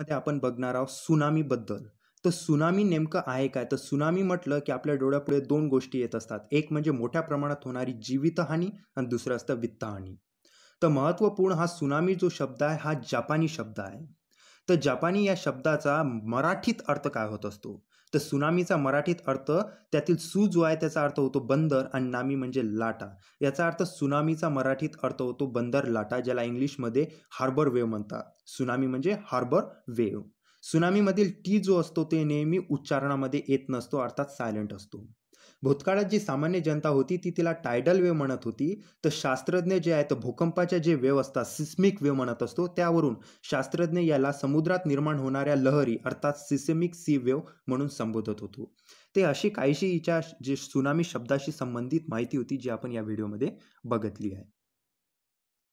मध्ये आपण बघणार आहोत सुनामी बद्दल तर सुनामी नेमकं आहे काय तर सुनामी म्हटलं की आपल्या डोळ्यापुढे दोन गोष्टी येत असतात एक म्हणजे मोठ्या प्रमाणात होणारी जीवितहानी आणि दुसरं असतं वित्तहानी तर महत्त्वपूर्ण हा सुनामी जो शब्द आहे हा जपानी शब्द आहे तर जपानी या शब्दाचा मराठीत अर्थ काय होत असतो तर सुनामीचा मराठीत अर्थ त्यातील सु जो आहे त्याचा अर्थ होतो बंदर आणि नामी म्हणजे लाटा याचा अर्थ सुनामीचा मराठीत अर्थ होतो बंदर लाटा ज्याला इंग्लिशमध्ये हार्बर वेव्ह म्हणतात सुनामी म्हणजे हार्बर वेव्ह सुनामीमधील टी जो असतो ते नेहमी उच्चारणामध्ये येत नसतो अर्थात सायलेंट असतो भूतकाळात जी सामान्य जनता होती ती तिला टायडल वेव्ह म्हणत होती तर शास्त्रज्ञ जे आहेत भूकंपाच्या जे वेव्ह असतात सिस्मिक वेव्ह म्हणत असतो त्यावरून शास्त्रज्ञ याला समुद्रात निर्माण होणाऱ्या लहरी अर्थात सिसेमिक सी वेव्ह म्हणून संबोधत होतो ते अशी काहीशी हिच्या जे सुनामी शब्दाशी संबंधित माहिती होती जी आपण या व्हिडिओमध्ये बघितली आहे